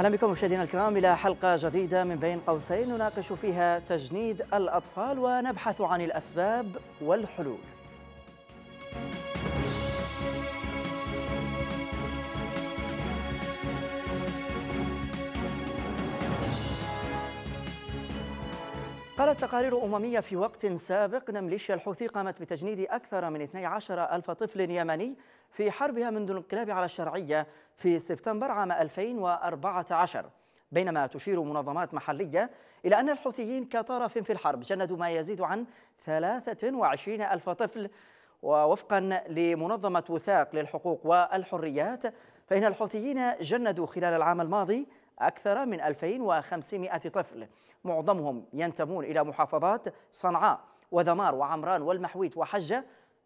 اهلا بكم مشاهدينا الكرام الى حلقه جديده من بين قوسين نناقش فيها تجنيد الاطفال ونبحث عن الاسباب والحلول قالت تقارير أممية في وقت سابق أن ميليشيا الحوثي قامت بتجنيد أكثر من 12 ألف طفل يمني في حربها منذ الانقلاب على الشرعية في سبتمبر عام 2014 بينما تشير منظمات محلية إلى أن الحوثيين كطرف في الحرب جندوا ما يزيد عن 23 ألف طفل ووفقا لمنظمة وثاق للحقوق والحريات فإن الحوثيين جندوا خلال العام الماضي أكثر من 2500 طفل معظمهم ينتمون إلى محافظات صنعاء وذمار وعمران والمحويت وحجة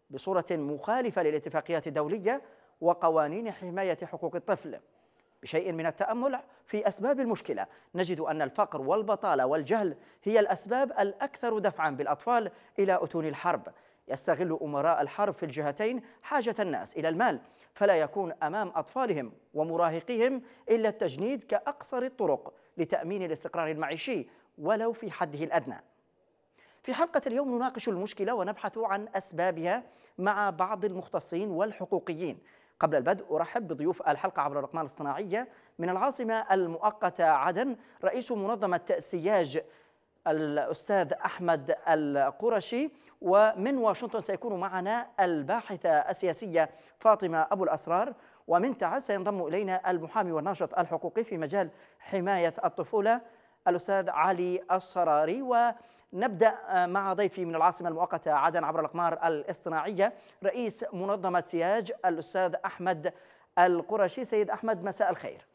بصورة مخالفة للاتفاقيات الدولية وقوانين حماية حقوق الطفل بشيء من التأمل في أسباب المشكلة نجد أن الفقر والبطالة والجهل هي الأسباب الأكثر دفعا بالأطفال إلى أتون الحرب يستغل أمراء الحرب في الجهتين حاجة الناس إلى المال فلا يكون امام اطفالهم ومراهقيهم الا التجنيد كاقصر الطرق لتامين الاستقرار المعيشي ولو في حده الادنى. في حلقه اليوم نناقش المشكله ونبحث عن اسبابها مع بعض المختصين والحقوقيين. قبل البدء ارحب بضيوف الحلقه عبر الاقمار الصناعيه من العاصمه المؤقته عدن رئيس منظمه سياج الأستاذ أحمد القرشي ومن واشنطن سيكون معنا الباحثة السياسية فاطمة أبو الأسرار ومن تعز سينضم إلينا المحامي والناشط الحقوقي في مجال حماية الطفولة الأستاذ علي الصراري ونبدأ مع ضيفي من العاصمة المؤقتة عدن عبر الأقمار الاصطناعية رئيس منظمة سياج الأستاذ أحمد القرشي سيد أحمد مساء الخير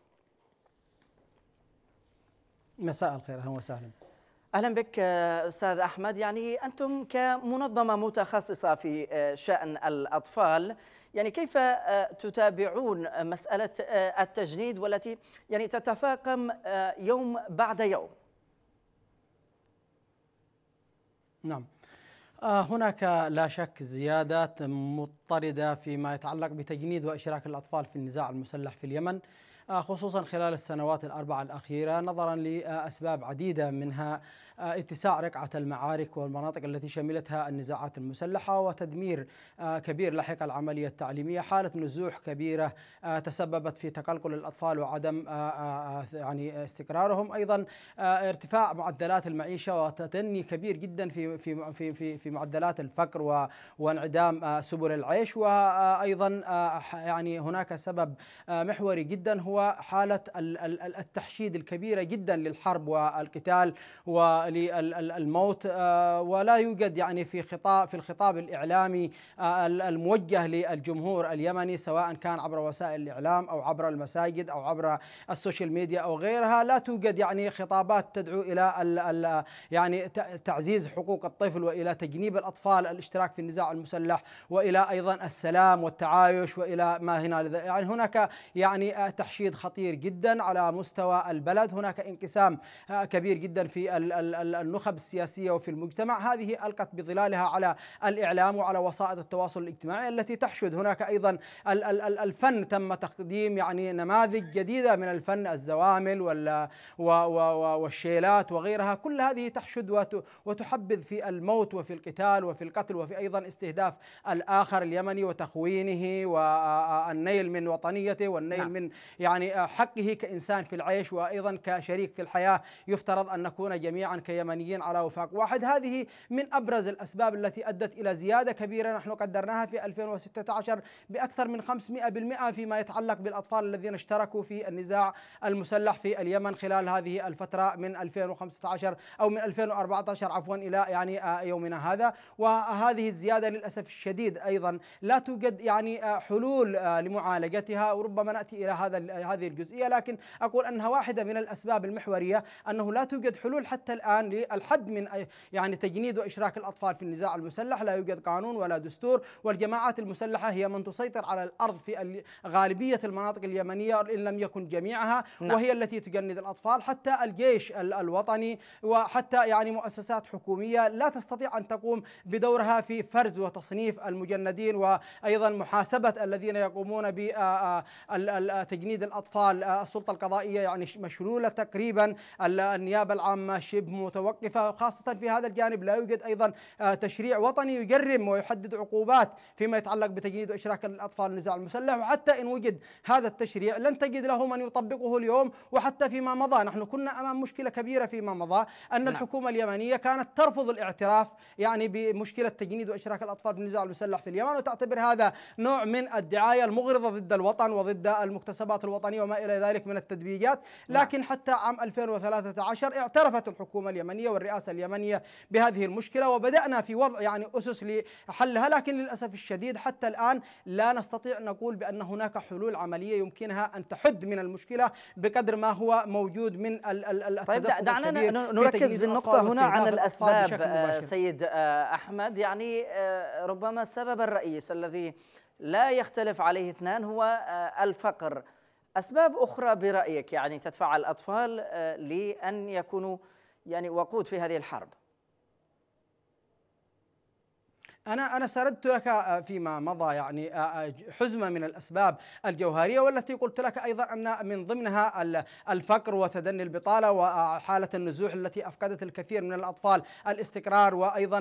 مساء الخير أهلا وسهلا اهلا بك استاذ احمد يعني انتم كمنظمه متخصصه في آه، شان الاطفال يعني كيف آه، تتابعون مساله آه، التجنيد والتي يعني تتفاقم يوم بعد يوم نعم هناك لا شك زيادات مضطرده فيما يتعلق بتجنيد واشراك الاطفال في النزاع المسلح في اليمن خصوصا خلال السنوات الأربع الأخيرة نظرا لأسباب عديدة منها آه، اتساع رقعة المعارك والمناطق التي شملتها النزاعات المسلحة وتدمير آه، كبير لحق العملية التعليمية حالة نزوح كبيرة آه، تسببت في تقلقل الأطفال وعدم يعني استقرارهم أيضا ارتفاع معدلات المعيشة وتدني كبير جدا في في في في, في معدلات الفقر وانعدام سبل العيش وأيضا يعني هناك سبب محوري جدا هو حالة التحشيد الكبيرة جدا للحرب والقتال و يعني للموت آه، ولا يوجد يعني في خطاب في الخطاب الإعلامي آه، الموجه للجمهور اليمني سواء كان عبر وسائل الإعلام أو عبر المساجد أو عبر السوشيال ميديا أو غيرها لا توجد يعني خطابات تدعو إلى يعني تعزيز حقوق الطفل وإلى تجنيب الأطفال الاشتراك في النزاع المسلح وإلى أيضا السلام والتعايش وإلى ما هنا يعني هناك يعني آه، تحشيد خطير جدا على مستوى البلد هناك انقسام كبير جدا في النخب السياسية وفي المجتمع هذه ألقت بظلالها على الإعلام وعلى وسائط التواصل الاجتماعي التي تحشد هناك أيضا الفن تم تقديم يعني نماذج جديدة من الفن الزوامل والشيلات وغيرها كل هذه تحشد وتحبذ في الموت وفي القتال وفي القتل وفي أيضا استهداف الآخر اليمني وتخوينه والنيل من وطنيته والنيل نعم. من يعني حقه كإنسان في العيش وأيضا كشريك في الحياة يفترض أن نكون جميعا كيمنيين على وفاق واحد هذه من أبرز الأسباب التي أدت إلى زيادة كبيرة نحن قدرناها في 2016 بأكثر من 500% فيما يتعلق بالأطفال الذين اشتركوا في النزاع المسلح في اليمن خلال هذه الفترة من 2015 أو من 2014 عفوا إلى يعني آه، يومنا هذا وهذه الزيادة للأسف الشديد أيضا لا توجد يعني آه، حلول آه، لمعالجتها وربما نأتي إلى هذا هذه الجزئية لكن أقول أنها واحدة من الأسباب المحورية أنه لا توجد حلول حتى الآن الآن للحد من يعني تجنيد وإشراك الأطفال في النزاع المسلح لا يوجد قانون ولا دستور والجماعات المسلحة هي من تسيطر على الأرض في غالبية المناطق اليمنية إن لم يكن جميعها نعم. وهي التي تجند الأطفال حتى الجيش الوطني وحتى يعني مؤسسات حكومية لا تستطيع أن تقوم بدورها في فرز وتصنيف المجندين وأيضا محاسبة الذين يقومون بتجنيد الأطفال السلطة القضائية يعني مشلولة تقريبا النيابة العامة شبه متوقفة خاصة في هذا الجانب لا يوجد أيضا آه، تشريع وطني يجرم ويحدد عقوبات فيما يتعلق بتجنيد وإشراك الأطفال النزاع المسلح وحتى إن وجد هذا التشريع لن تجد له من يطبقه اليوم وحتى فيما مضى نحن كنا أمام مشكلة كبيرة فيما مضى أن نعم. الحكومة اليمنية كانت ترفض الاعتراف يعني بمشكلة تجنيد وإشراك الأطفال في النزاع المسلح في اليمن وتعتبر هذا نوع من الدعاية المغرضة ضد الوطن وضد المكتسبات الوطنية وما إلى ذلك من التدبيجات نعم. لكن حتى عام 2013 اعترفت الحكومة الحكومة اليمنية والرئاسة اليمنية بهذه المشكلة وبدأنا في وضع يعني أسس لحلها لكن للأسف الشديد حتى الآن لا نستطيع أن نقول بأن هناك حلول عملية يمكنها أن تحد من المشكلة بقدر ما هو موجود من التدخل طيب دعنا نركز بالنقطة هنا عن الأسباب آه، سيد آه، أحمد يعني آه، ربما السبب الرئيس الذي لا يختلف عليه اثنان هو الفقر أسباب أخرى برأيك يعني تدفع الأطفال لأن يكونوا يعني وقود في هذه الحرب أنا أنا سردت لك آه، فيما مضى يعني آه، آه، حزمة من الأسباب الجوهرية والتي قلت لك أيضا أن من ضمنها الفقر وتدني البطالة وحالة النزوح التي أفقدت الكثير من الأطفال الاستقرار وأيضا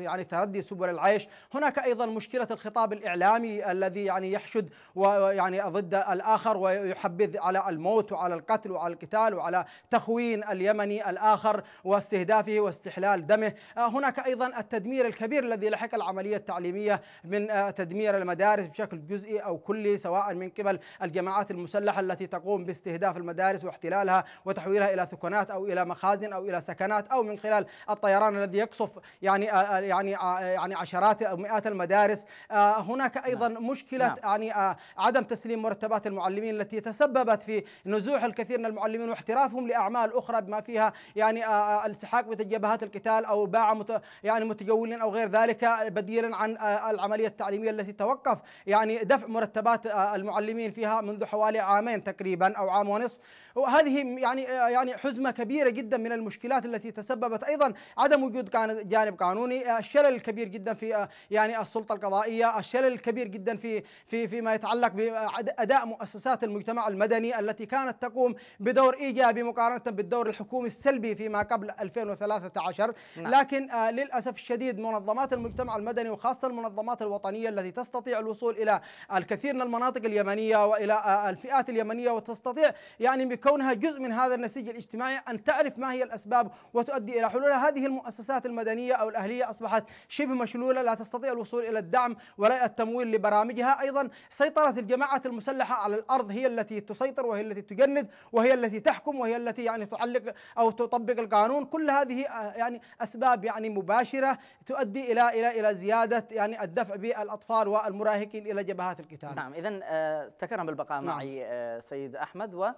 يعني تردي سبل العيش هناك أيضا مشكلة الخطاب الإعلامي الذي يعني يحشد ويعني ضد الآخر ويحبذ على الموت وعلى القتل وعلى القتال وعلى تخوين اليمني الآخر واستهدافه واستحلال دمه هناك أيضا التدمير الكبير الذي تلحق العملية التعليمية من آه، تدمير المدارس بشكل جزئي أو كلي سواء من قبل الجماعات المسلحة التي تقوم باستهداف المدارس واحتلالها وتحويلها إلى ثكنات أو إلى مخازن أو إلى سكنات أو من خلال الطيران الذي يقصف يعني آه، آه، يعني يعني عشرات أو مئات المدارس هناك نعم. أيضا مشكلة نعم. يعني عدم تسليم مرتبات المعلمين التي تسببت في نزوح الكثير من المعلمين واحترافهم لاعمال اخرى بما فيها يعني الالتحاق بجبهات القتال او باع يعني متجولين او غير ذلك بديلا عن آه، العملية التعليمية التي توقف يعني دفع مرتبات آه، المعلمين فيها منذ حوالي عامين تقريبا أو عام ونصف وهذه يعني آه، يعني حزمه كبيره جدا من المشكلات التي تسببت ايضا عدم وجود جانب قانوني، آه، الشلل الكبير جدا في آه، يعني السلطه القضائيه، الشلل الكبير جدا في في فيما يتعلق باداء مؤسسات المجتمع المدني التي كانت تقوم بدور ايجابي مقارنه بالدور الحكومي السلبي فيما قبل 2013 نعم. لكن للاسف الشديد منظمات المجتمع المدني وخاصه المنظمات الوطنيه التي تستطيع الوصول الى الكثير من المناطق اليمنيه والى الفئات اليمنيه وتستطيع يعني كونها جزء من هذا النسيج الاجتماعي أن تعرف ما هي الأسباب وتؤدي إلى حلولها هذه المؤسسات المدنية أو الأهلية أصبحت شبه مشلولة لا تستطيع الوصول إلى الدعم ولا التمويل لبرامجها أيضا سيطرة الجماعات المسلحة على الأرض هي التي تسيطر وهي التي تجند وهي التي تحكم وهي التي يعني تعلق أو تطبق القانون كل هذه آه، يعني أسباب يعني مباشرة تؤدي إلى إلى إلى زيادة يعني الدفع بالأطفال والمراهقين إلى جبهات القتال نعم إذا آه، استكرم البقاء نعم. معي آه، سيد أحمد و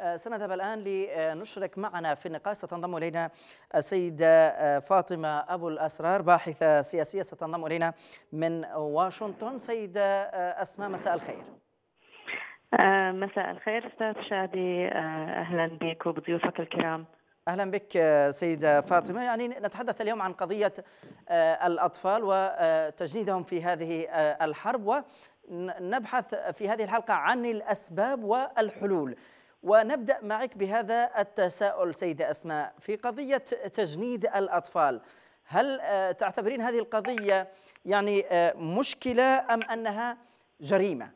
آه، سنذهب الآن لنشرك معنا في النقاش ستنضم إلينا السيدة آه، فاطمة أبو الأسرار باحثة سياسية ستنضم إلينا من واشنطن سيدة آه، أسماء مساء الخير مساء الخير أستاذ شادي أهلا بك وبضيوفك الكرام اهلا بك سيده فاطمه يعني نتحدث اليوم عن قضيه الاطفال وتجنيدهم في هذه الحرب ونبحث في هذه الحلقه عن الاسباب والحلول ونبدأ معك بهذا التساؤل سيدة أسماء في قضية تجنيد الأطفال هل آه، تعتبرين هذه القضية يعني آه، مشكلة أم أنها جريمة؟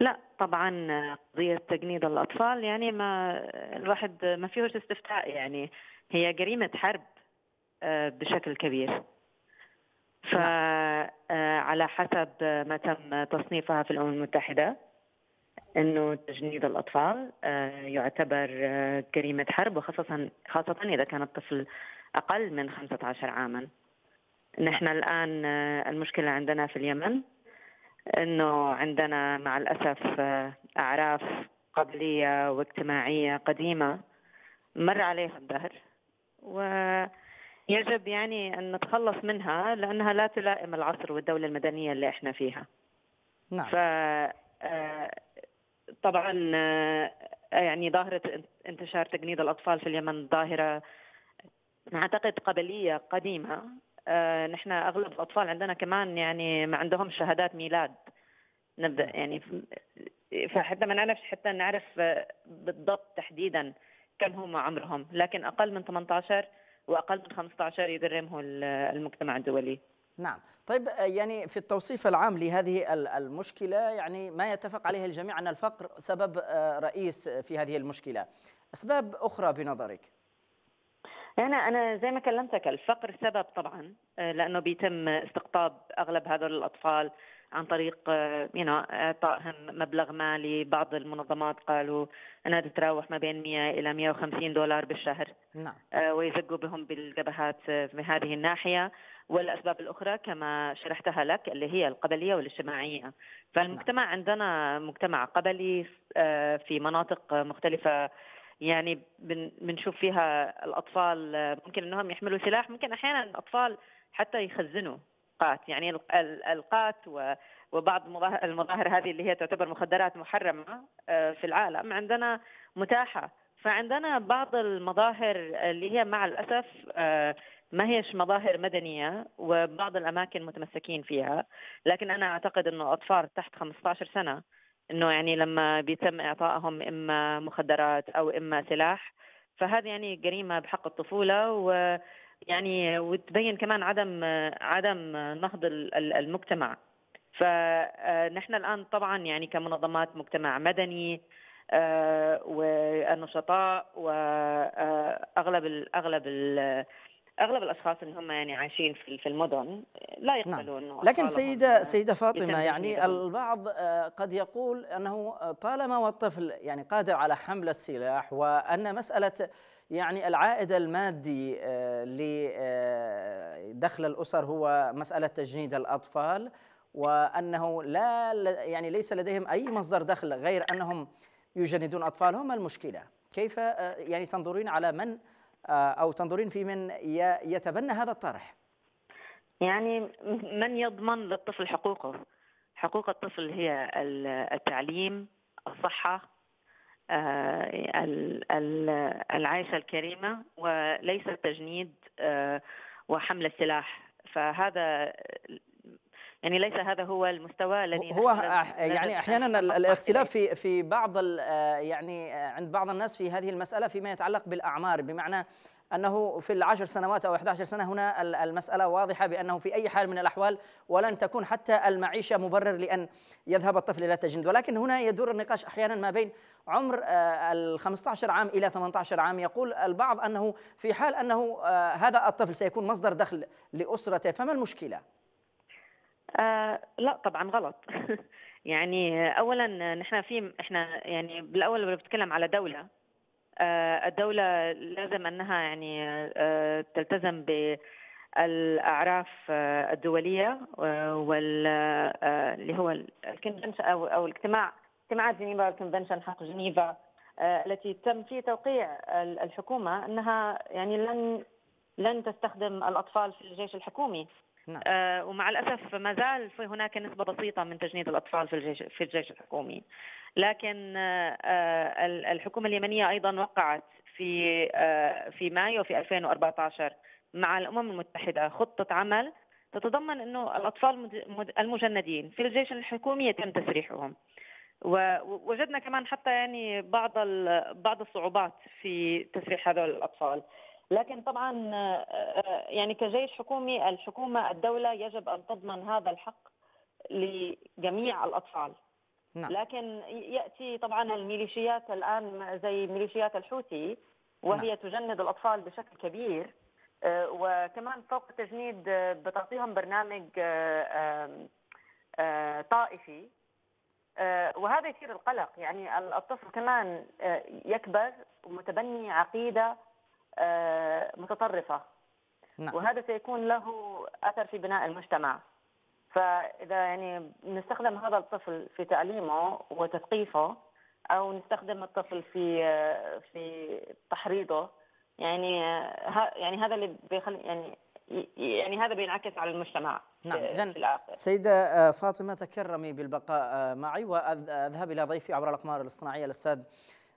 لا طبعا آه، قضية تجنيد الأطفال يعني ما الواحد ما فيهوش استفتاء يعني هي جريمة حرب بشكل كبير فعلى نعم. حسب ما تم تصنيفها في الأمم المتحدة انه تجنيد الاطفال آه، يعتبر جريمه آه، حرب وخاصه خاصه اذا كان الطفل اقل من 15 عاما. نحن نعم. الان آه، المشكله عندنا في اليمن انه عندنا مع الاسف اعراف قبليه واجتماعيه قديمه مر عليها الدهر ويجب يعني ان نتخلص منها لانها لا تلائم العصر والدوله المدنيه اللي احنا فيها. نعم. ف طبعا آه، يعني ظاهرة انتشار تجنيد الأطفال في اليمن ظاهرة أعتقد قبلية قديمة آه، نحن أغلب الأطفال عندنا كمان يعني ما عندهم شهادات ميلاد نبدأ نعم. يعني فحتى ما نعرفش حتى نعرف آه، بالضبط تحديدا كم هم عمرهم لكن أقل من 18 وأقل من 15 يجرمه المجتمع الدولي نعم طيب آه، يعني في التوصيف العام لهذه المشكلة يعني ما يتفق عليه الجميع أن الفقر سبب آه، رئيس في هذه المشكلة أسباب أخرى بنظرك؟ يعني أنا زي ما كلمتك الفقر سبب طبعا آه، لأنه بيتم استقطاب أغلب هذول الأطفال عن طريق يو اعطائهم مبلغ مالي بعض المنظمات قالوا انها تتراوح ما بين 100 الى 150 دولار بالشهر نعم ويزقوا بهم بالجبهات في هذه الناحيه والأسباب الأخرى كما شرحتها لك اللي هي القبلية والاجتماعية فالمجتمع نعم. عندنا مجتمع قبلي آه، في مناطق مختلفة يعني بنشوف فيها الأطفال آه، ممكن أنهم يحملوا سلاح ممكن أحيانا الأطفال حتى يخزنوا قات يعني القات وبعض المظاهر هذه اللي هي تعتبر مخدرات محرمة آه، في العالم عندنا متاحة فعندنا بعض المظاهر اللي هي مع الأسف آه، ما هيش مظاهر مدنية وبعض الأماكن متمسكين فيها لكن أنا أعتقد أنه أطفال تحت 15 سنة أنه يعني لما بيتم إعطائهم إما مخدرات أو إما سلاح فهذا يعني جريمة بحق الطفولة و يعني وتبين كمان عدم عدم نهض المجتمع فنحن آه، الان طبعا يعني كمنظمات مجتمع مدني آه، والنشطاء واغلب اغلب اغلب الاشخاص اللي هم يعني عايشين في في المدن لا نعم. يقبلون نعم. لكن سيده سيده فاطمه يعني البعض آه، قد يقول انه طالما والطفل يعني قادر على حمل السلاح وان مساله يعني العائد المادي آه، لدخل الاسر هو مساله تجنيد الاطفال وانه لا يعني ليس لديهم اي مصدر دخل غير انهم يجندون أطفالهم ما المشكلة كيف آه، يعني تنظرين على من آه، أو تنظرين في من يتبنى هذا الطرح يعني من يضمن للطفل حقوقه حقوق الطفل هي التعليم الصحة آه، العيشة الكريمة وليس التجنيد وحمل السلاح فهذا يعني ليس هذا هو المستوى الذي هو أح يعني احيانا الاختلاف في في بعض آه، يعني آه، عند بعض الناس في هذه المساله فيما يتعلق بالاعمار بمعنى انه في العشر سنوات او 11 سنه هنا المساله واضحه بانه في اي حال من الاحوال ولن تكون حتى المعيشه مبرر لان يذهب الطفل الى التجنيد ولكن هنا يدور النقاش احيانا ما بين عمر آه، ال 15 عام الى 18 عام يقول البعض انه في حال انه هذا الطفل سيكون مصدر دخل لاسرته فما المشكله؟ آه، لا طبعا غلط يعني اولا نحن في احنا يعني بالاول بنتكلم على دوله آه الدوله لازم انها يعني آه تلتزم ب الاعراف آه، الدوليه وال آه، اللي هو الكونفنشن او او الاجتماع اجتماعات جنيفا الكونفنشن حق جنيفا التي تم في توقيع الحكومه انها يعني لن لن تستخدم الاطفال في الجيش الحكومي نعم. آه، ومع الاسف ما زال في هناك نسبه بسيطه من تجنيد الاطفال في الجيش في الجيش الحكومي لكن آه، آه، الحكومه اليمنيه ايضا وقعت في في مايو في 2014 مع الامم المتحده خطه عمل تتضمن انه الاطفال المجندين في الجيش الحكومي يتم تسريحهم ووجدنا كمان حتى يعني بعض بعض الصعوبات في تسريح هذول الاطفال لكن طبعا آه، آه، يعني كجيش حكومي الحكومه الدوله يجب ان تضمن هذا الحق لجميع الاطفال نعم. لكن ياتي طبعا الميليشيات الان زي ميليشيات الحوثي وهي نعم. تجند الاطفال بشكل كبير آه، وكمان فوق التجنيد بتعطيهم برنامج طائفي وهذا يثير القلق يعني الطفل كمان يكبر ومتبني عقيده آه، متطرفه نعم. وهذا سيكون له اثر في بناء المجتمع فاذا يعني نستخدم هذا الطفل في تعليمه وتثقيفه او نستخدم الطفل في آه، في تحريضه يعني آه، يعني هذا اللي بيخلي يعني يعني هذا بينعكس على المجتمع نعم اذا سيده فاطمه تكرمي بالبقاء معي واذهب الى ضيفي عبر الاقمار الاصطناعيه الاستاذ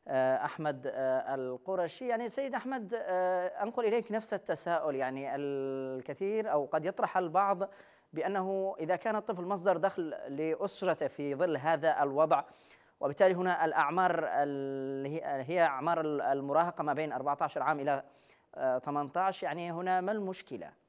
آه، أحمد آه، القرشي يعني سيد أحمد آه، أنقل إليك نفس التساؤل يعني الكثير أو قد يطرح البعض بأنه إذا كان الطفل مصدر دخل لأسرته في ظل هذا الوضع وبالتالي هنا الأعمار هي أعمار المراهقة ما بين 14 عام إلى 18 يعني هنا ما المشكلة؟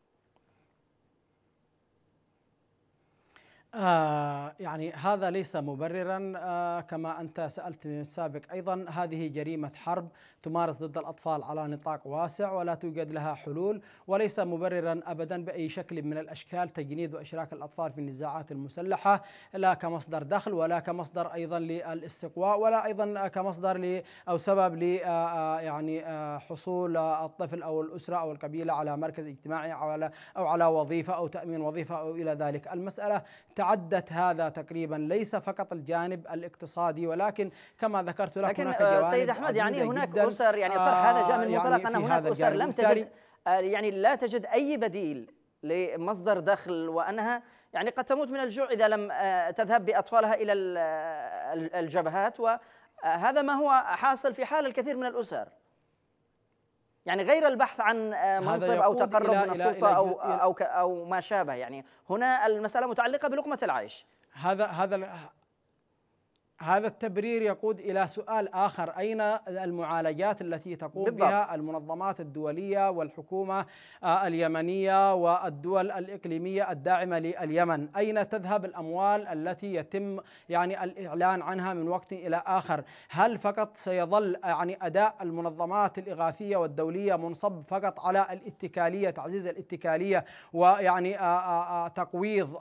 آه يعني هذا ليس مبررا آه كما انت سالت من السابق ايضا هذه جريمه حرب تمارس ضد الاطفال على نطاق واسع ولا توجد لها حلول وليس مبررا ابدا باي شكل من الاشكال تجنيد واشراك الاطفال في النزاعات المسلحه لا كمصدر دخل ولا كمصدر ايضا للاستقواء ولا ايضا كمصدر ل او سبب ل آه، آه، يعني آه، حصول الطفل او الاسره او القبيله على مركز اجتماعي او على او على وظيفه او تامين وظيفه او الى ذلك المساله تعدت هذا تقريبا ليس فقط الجانب الاقتصادي ولكن كما ذكرت لك لكن هناك آه، جوانب سيد احمد يعني هناك اسر يعني الطرح هذا جاء من آه، منطلق يعني ان هناك اسر لم تجد آه، يعني لا تجد اي بديل لمصدر دخل وانها يعني قد تموت من الجوع اذا لم تذهب باطفالها الى الجبهات وهذا ما هو حاصل في حال الكثير من الاسر يعني غير البحث عن آه، منصب او تقرب إلى من السلطه إلى او او او ما شابه يعني هنا المساله متعلقه بلقمه العيش هذا هذا هذا التبرير يقود الى سؤال اخر اين المعالجات التي تقوم بالضبط. بها المنظمات الدوليه والحكومه آه، اليمنيه والدول الاقليميه الداعمه لليمن اين تذهب الاموال التي يتم يعني الاعلان عنها من وقت الى اخر هل فقط سيظل يعني اداء المنظمات الاغاثيه والدوليه منصب فقط على الاتكاليه تعزيز الاتكاليه ويعني آه، آه، تقويض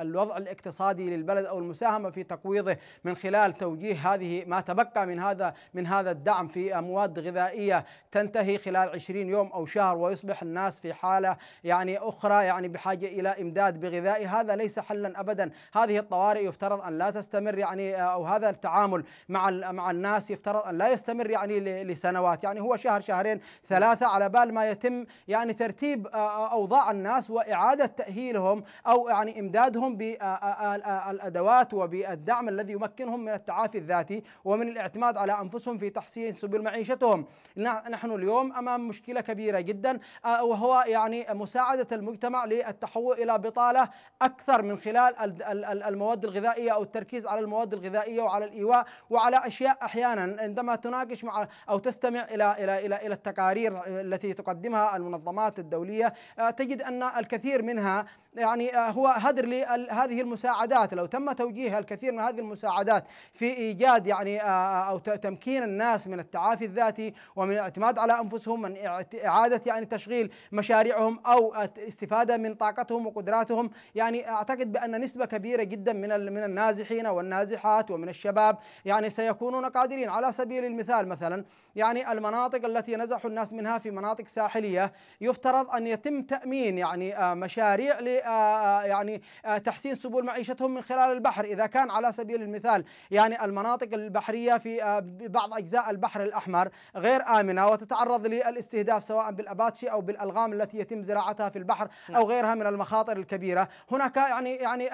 الوضع الاقتصادي للبلد او المساهمه في تقويضه من خلال توجيه هذه ما تبقى من هذا من هذا الدعم في مواد غذائيه تنتهي خلال 20 يوم او شهر ويصبح الناس في حاله يعني اخرى يعني بحاجه الى امداد بغذاء هذا ليس حلا ابدا هذه الطوارئ يفترض ان لا تستمر يعني آه، او هذا التعامل مع مع الناس يفترض ان لا يستمر يعني لسنوات يعني هو شهر شهرين ثلاثه على بال ما يتم يعني ترتيب آه، آه، اوضاع الناس واعاده تاهيلهم او يعني امدادهم بالادوات وبالدعم الذي الذي يمكنهم من التعافي الذاتي ومن الاعتماد على أنفسهم في تحسين سبل معيشتهم نحن اليوم أمام مشكلة كبيرة جدا آه، وهو يعني مساعدة المجتمع للتحول إلى بطالة أكثر من خلال المواد الغذائية أو التركيز على المواد الغذائية وعلى الإيواء وعلى أشياء أحيانا عندما تناقش مع أو تستمع إلى إلى إلى إلى التقارير التي تقدمها المنظمات الدولية آه، تجد أن الكثير منها يعني آه، هو هدر لهذه المساعدات لو تم توجيه الكثير من هذه المساعدات في ايجاد يعني آه، آه، او تمكين الناس من التعافي الذاتي ومن الاعتماد على انفسهم من اعاده يعني تشغيل مشاريعهم او الاستفاده من طاقتهم وقدراتهم يعني اعتقد بان نسبه كبيره جدا من من النازحين والنازحات ومن الشباب يعني سيكونون قادرين على سبيل المثال مثلا يعني المناطق التي نزحوا الناس منها في مناطق ساحلية يفترض أن يتم تأمين يعني آه، مشاريع ل آه، آه، يعني تحسين سبل معيشتهم من خلال البحر إذا كان على سبيل المثال يعني المناطق البحرية في بعض أجزاء البحر الأحمر غير آمنة وتتعرض للاستهداف سواء بالأباتشي أو بالألغام التي يتم زراعتها في البحر نعم. أو غيرها من المخاطر الكبيرة هناك يعني يعني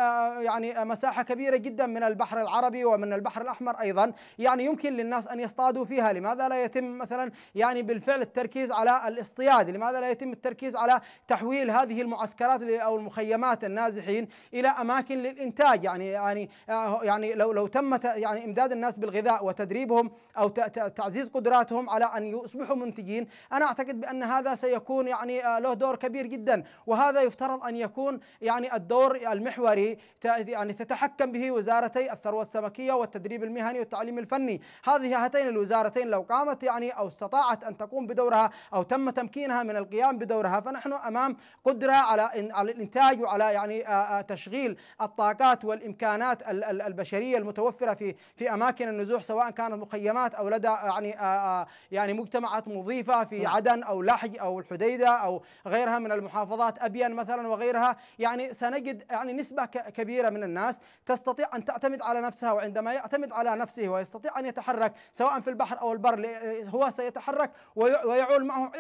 يعني مساحة كبيرة جدا من البحر العربي ومن البحر الأحمر أيضا يعني يمكن للناس أن يصطادوا فيها لماذا لا يتم مثلا يعني بالفعل التركيز على الاصطياد لماذا لا يتم التركيز على تحويل هذه المعسكرات أو المخيمات النازحين إلى أماكن للإنتاج يعني يعني آه، يعني لو لو تم يعني إمداد الناس بالغذاء وتدريبهم أو تعزيز قدراتهم على أن يصبحوا منتجين أنا أعتقد بأن هذا سيكون يعني آه، له دور كبير جدا وهذا يفترض أن يكون يعني الدور المحوري يعني تتحكم به وزارتي الثروة السمكية والتدريب المهني والتعليم الفني هذه هاتين الوزارتين لو قامت استطاعت يعني أو استطاعت أن تقوم بدورها أو تم تمكينها من القيام بدورها فنحن أمام قدرة على على الإنتاج وعلى يعني تشغيل الطاقات والإمكانات البشرية المتوفرة في في أماكن النزوح سواء كانت مخيمات أو لدى يعني يعني مجتمعات مضيفة في نعم. عدن أو لحج أو الحديدة أو غيرها من المحافظات أبين مثلا وغيرها يعني سنجد يعني نسبة كبيرة من الناس تستطيع أن تعتمد على نفسها وعندما يعتمد على نفسه ويستطيع أن يتحرك سواء في البحر أو البر هو سيتحرك ويعول معه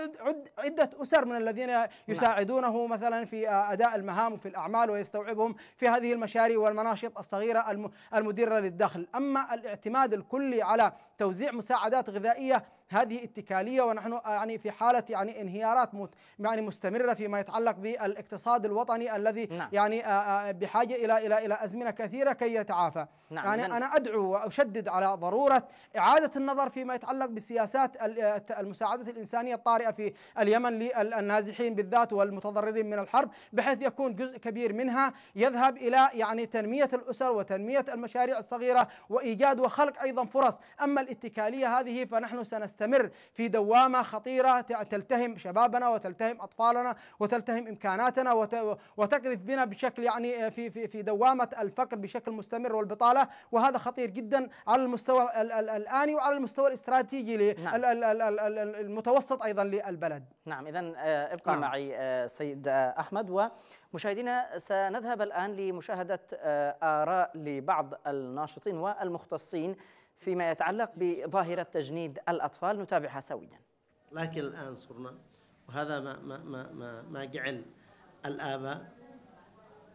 عدة أسر من الذين نعم. يساعدونه مثلا في أداء المهام وفي الأعمال ويستوعبهم في هذه المشاريع والمناشط الصغيرة المديرة للدخل أما الاعتماد الكلي على توزيع مساعدات غذائيه هذه اتكاليه ونحن يعني في حاله يعني انهيارات يعني مستمره فيما يتعلق بالاقتصاد الوطني الذي نعم. يعني آه، آه، بحاجه الى الى الى ازمنه كثيره كي يتعافى نعم. يعني انا ادعو واشدد على ضروره اعاده النظر فيما يتعلق بسياسات آه، المساعدات الانسانيه الطارئه في اليمن للنازحين بالذات والمتضررين من الحرب بحيث يكون جزء كبير منها يذهب الى يعني تنميه الاسر وتنميه المشاريع الصغيره وايجاد وخلق ايضا فرص اما الاتكالية هذه فنحن سنستمر في دوامة خطيرة تلتهم شبابنا وتلتهم أطفالنا وتلتهم إمكاناتنا وتقذف بنا بشكل يعني آه، في في في دوامة الفقر بشكل مستمر والبطالة وهذا خطير جدا على المستوى الآني وعلى المستوى الاستراتيجي نعم. المتوسط أيضا للبلد نعم إذا آه، ابقى نعم. معي آه، سيد أحمد و مشاهدينا سنذهب الآن لمشاهدة آراء لبعض الناشطين والمختصين فيما يتعلق بظاهرة تجنيد الأطفال نتابعها سويا لكن الآن صرنا وهذا ما, ما, ما, ما, ما جعل الآباء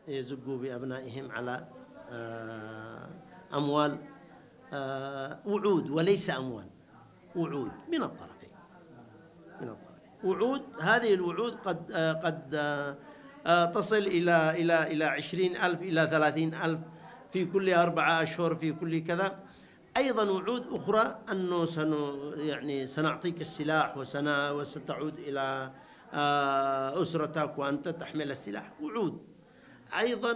يزقوا بأبنائهم على آه، أموال آه، وعود وليس أموال وعود من الطرفين من الطرفين وعود هذه الوعود قد آه، قد تصل إلى إلى إلى عشرين ألف إلى ثلاثين ألف في كل أربعة أشهر في كل كذا أيضا وعود أخرى أنه سن يعني سنعطيك السلاح وسنا وستعود إلى آه، أسرتك وأنت تحمل السلاح وعود أيضا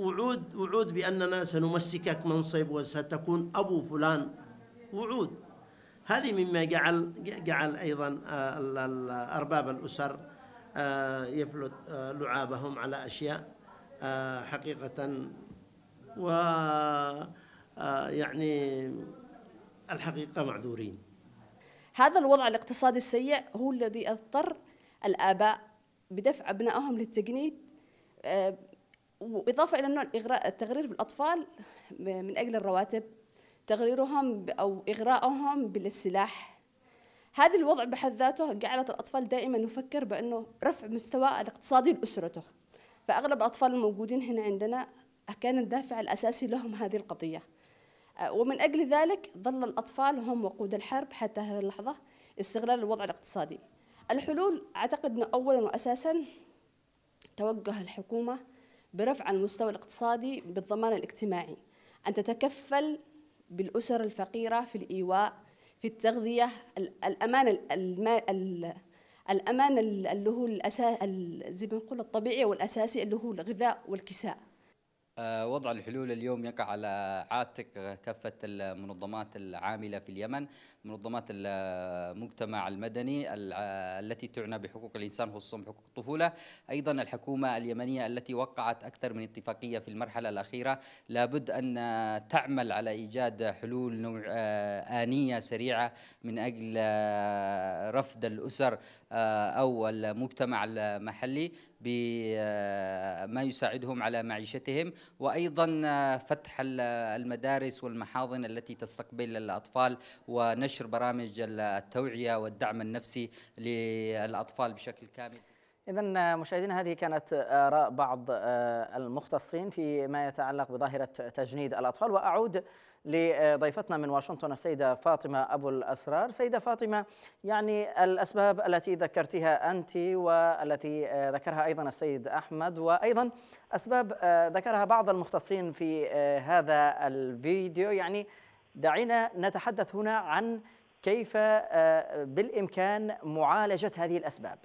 وعود وعود بأننا سنمسكك منصب وستكون أبو فلان وعود هذه مما جعل جعل أيضا آه، أرباب الأسر آه، يفلت لعابهم على أشياء حقيقة و آه، يعني الحقيقة معذورين هذا الوضع الاقتصادي السيء هو الذي اضطر الآباء بدفع أبنائهم للتجنيد آه، وإضافة إلى أنه الإغراء التغرير بالأطفال من أجل الرواتب تغريرهم أو إغراءهم بالسلاح هذا الوضع بحد ذاته جعلت الأطفال دائما يفكر بأنه رفع مستوى الاقتصادي لأسرته فأغلب الأطفال الموجودين هنا عندنا كان الدافع الأساسي لهم هذه القضية آه، ومن أجل ذلك ظل الأطفال هم وقود الحرب حتى هذه اللحظة استغلال الوضع الاقتصادي الحلول أعتقد أنه أولا وأساسا توجه الحكومة برفع المستوى الاقتصادي بالضمان الاجتماعي أن تتكفل بالأسر الفقيرة في الإيواء في التغذية الأمان الأمان اللي هو الأساس زي ما نقول الطبيعي والأساسي اللي هو الغذاء والكساء آه، وضع الحلول اليوم يقع على عاتق كافة المنظمات العاملة في اليمن منظمات المجتمع المدني التي تعنى بحقوق الإنسان خصوصا حقوق الطفولة أيضا الحكومة اليمنية التي وقعت أكثر من اتفاقية في المرحلة الأخيرة لابد أن تعمل على إيجاد حلول نوع آه، آنية سريعة من أجل آه، رفض الأسر أو المجتمع المحلي بما آه، يساعدهم على معيشتهم وايضا آه، فتح المدارس والمحاضن التي تستقبل الاطفال ونشر برامج التوعيه والدعم النفسي للاطفال بشكل كامل إذا آه، مشاهدينا هذه كانت آراء بعض المختصين فيما يتعلق بظاهرة تجنيد الأطفال وأعود لضيفتنا من واشنطن السيدة فاطمة أبو الأسرار سيدة فاطمة يعني الأسباب التي ذكرتها أنت والتي ذكرها أيضا السيد أحمد وأيضا أسباب ذكرها بعض المختصين في هذا الفيديو يعني دعينا نتحدث هنا عن كيف آه، بالإمكان معالجة هذه الأسباب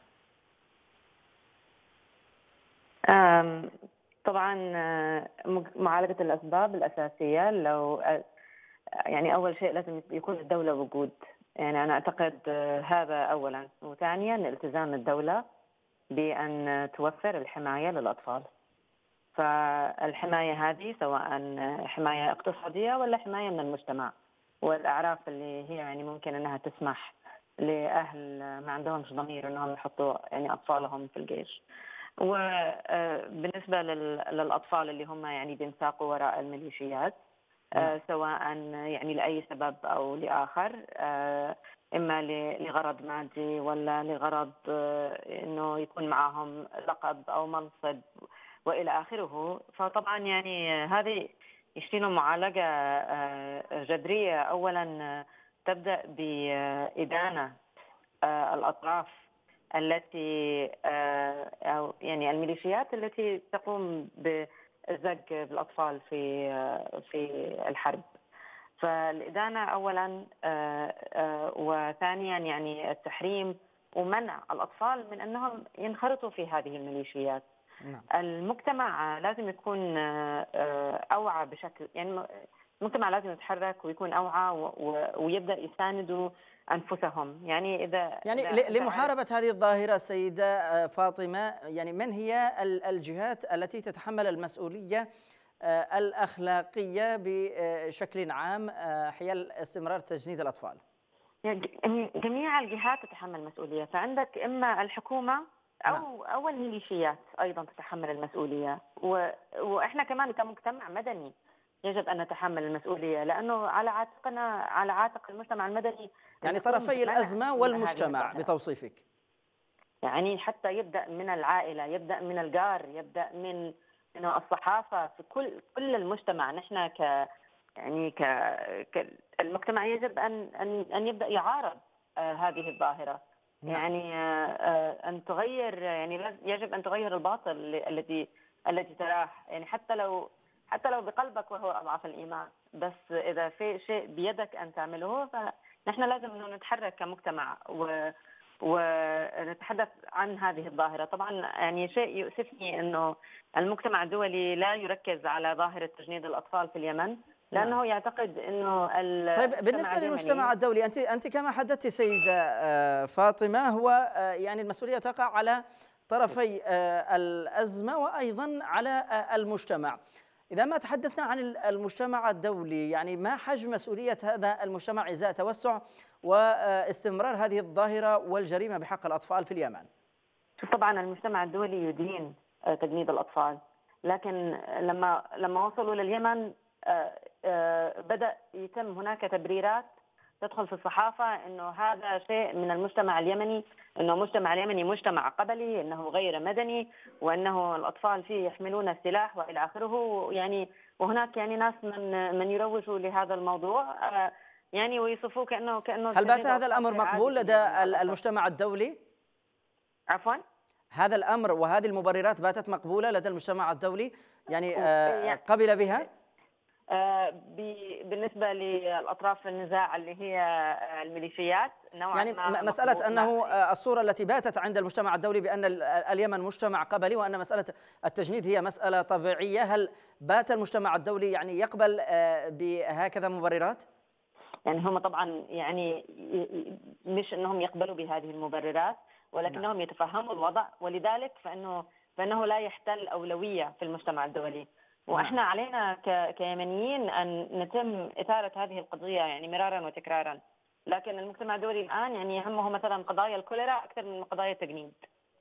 طبعا آه، معالجة الأسباب الأساسية لو آه، يعني أول شيء لازم يكون الدولة وجود يعني أنا أعتقد آه، هذا أولا وثانيا التزام الدولة بأن توفر الحماية للأطفال فالحماية هذه سواء حماية اقتصادية ولا حماية من المجتمع والأعراف اللي هي يعني ممكن أنها تسمح لأهل ما عندهمش ضمير أنهم يحطوا يعني أطفالهم في الجيش وبالنسبه آه، للاطفال اللي هم يعني بينساقوا وراء الميليشيات آه، نعم. سواء يعني لاي سبب او لاخر آه، اما لغرض مادي ولا لغرض انه يكون معهم لقب او منصب والى اخره فطبعا يعني هذه يشتينوا معالجه جذريه اولا تبدا بادانه الاطراف التي آه، أو يعني الميليشيات التي تقوم بزق بالأطفال في آه، في الحرب فالإدانة أولا آه، وثانيا يعني التحريم ومنع الأطفال من أنهم ينخرطوا في هذه الميليشيات نعم. المجتمع لازم يكون أوعى بشكل يعني المجتمع لازم يتحرك ويكون أوعى ويبدأ يساندوا انفسهم يعني اذا يعني إذا لمحاربه هذه الظاهره سيده آه، فاطمه يعني من هي الجهات التي تتحمل المسؤوليه آه، الاخلاقيه بشكل عام آه، حيال استمرار تجنيد الاطفال؟ يعني جميع الجهات تتحمل المسؤوليه فعندك اما الحكومه او نعم. او الميليشيات ايضا تتحمل المسؤوليه، واحنا كمان كمجتمع مدني يجب ان نتحمل المسؤوليه لانه على عاتقنا على عاتق المجتمع المدني يعني طرفي الازمه والمجتمع بتوصيفك يعني حتى يبدا من العائله يبدا من الجار يبدا من انه الصحافه في كل كل المجتمع نحن ك يعني ك... المجتمع يجب ان ان ان يبدا يعارض آه، هذه الظاهره نعم. يعني آه، آه، ان تغير يعني يجب ان تغير الباطل الذي الذي تراه يعني حتى لو حتى لو بقلبك وهو أضعف الإيمان بس إذا في شيء بيدك أن تعمله فنحن لازم أنه نتحرك كمجتمع و ونتحدث عن هذه الظاهرة طبعا يعني شيء يؤسفني أنه المجتمع الدولي لا يركز على ظاهرة تجنيد الأطفال في اليمن لانه لا. نعم. يعتقد انه طيب بالنسبه للمجتمع الدولي انت انت كما حدثت سيده آه، فاطمه هو آه، يعني المسؤوليه تقع على طرفي آه، الازمه وايضا على المجتمع إذا ما تحدثنا عن المجتمع الدولي يعني ما حجم مسؤولية هذا المجتمع إزاء توسع واستمرار هذه الظاهرة والجريمة بحق الأطفال في اليمن شوف طبعا المجتمع الدولي يدين آه، تجنيد الأطفال لكن لما لما وصلوا لليمن آه، آه، بدا يتم هناك تبريرات تدخل في الصحافه انه هذا شيء من المجتمع اليمني انه المجتمع اليمني مجتمع قبلي انه غير مدني وانه الاطفال فيه يحملون السلاح والى اخره يعني وهناك يعني ناس من من يروجوا لهذا الموضوع آه، يعني ويصفوه كانه كانه هل بات يعني هذا الامر مقبول لدى يعني المجتمع الدولي؟ عفوا هذا الامر وهذه المبررات باتت مقبوله لدى المجتمع الدولي يعني, آه، يعني قبل بها؟ آه، بالنسبة للأطراف النزاع اللي هي آه، الميليشيات نوعا يعني ما مسألة أنه آه، الصورة التي باتت عند المجتمع الدولي بأن اليمن مجتمع قبلي وأن مسألة التجنيد هي مسألة طبيعية هل بات المجتمع الدولي يعني يقبل بهكذا مبررات؟ يعني هم طبعا يعني مش أنهم يقبلوا بهذه المبررات ولكنهم نعم. يتفهموا الوضع ولذلك فأنه فأنه لا يحتل أولوية في المجتمع الدولي نعم. واحنا علينا ك... كيمنيين ان نتم اثاره هذه القضيه يعني مرارا وتكرارا لكن المجتمع الدولي الان يعني يهمه مثلا قضايا الكوليرا اكثر من قضايا التجنيد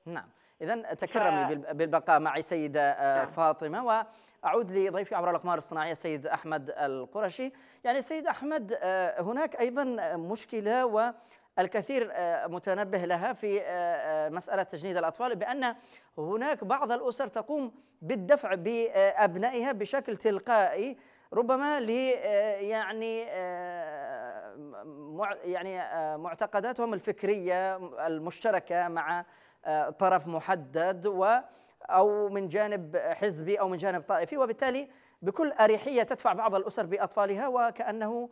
نعم اذا تكرمي ف... بالبقاء معي سيده آه، نعم. فاطمه واعود لضيفي عبر الاقمار الصناعيه السيد احمد القرشي يعني سيد احمد آه، هناك ايضا مشكله و الكثير آه، متنبه لها في آه، آه، مسألة تجنيد الأطفال بأن هناك بعض الأسر تقوم بالدفع بأبنائها بشكل تلقائي ربما ل يعني يعني معتقداتهم الفكريه المشتركه مع طرف محدد و او من جانب حزبي او من جانب طائفي وبالتالي بكل اريحيه تدفع بعض الاسر باطفالها وكانه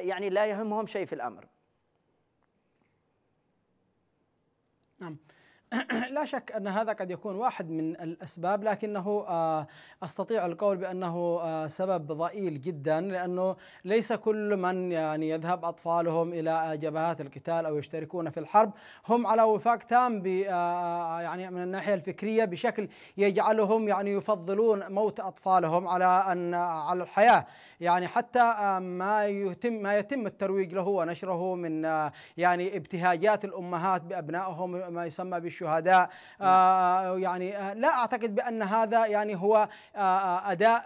يعني لا يهمهم شيء في الامر Um, لا شك أن هذا قد يكون واحد من الأسباب لكنه آه، أستطيع القول بأنه آه، سبب ضئيل جدا لأنه ليس كل من يعني يذهب أطفالهم إلى آه، جبهات القتال أو يشتركون في الحرب هم على وفاق تام يعني من الناحية الفكرية بشكل يجعلهم يعني يفضلون موت أطفالهم على أن على الحياة يعني حتى ما يتم ما يتم الترويج له ونشره من يعني ابتهاجات الأمهات بأبنائهم ما يسمى بالشو نعم. آه يعني آه، لا أعتقد بأن هذا يعني هو آه، آه، أداء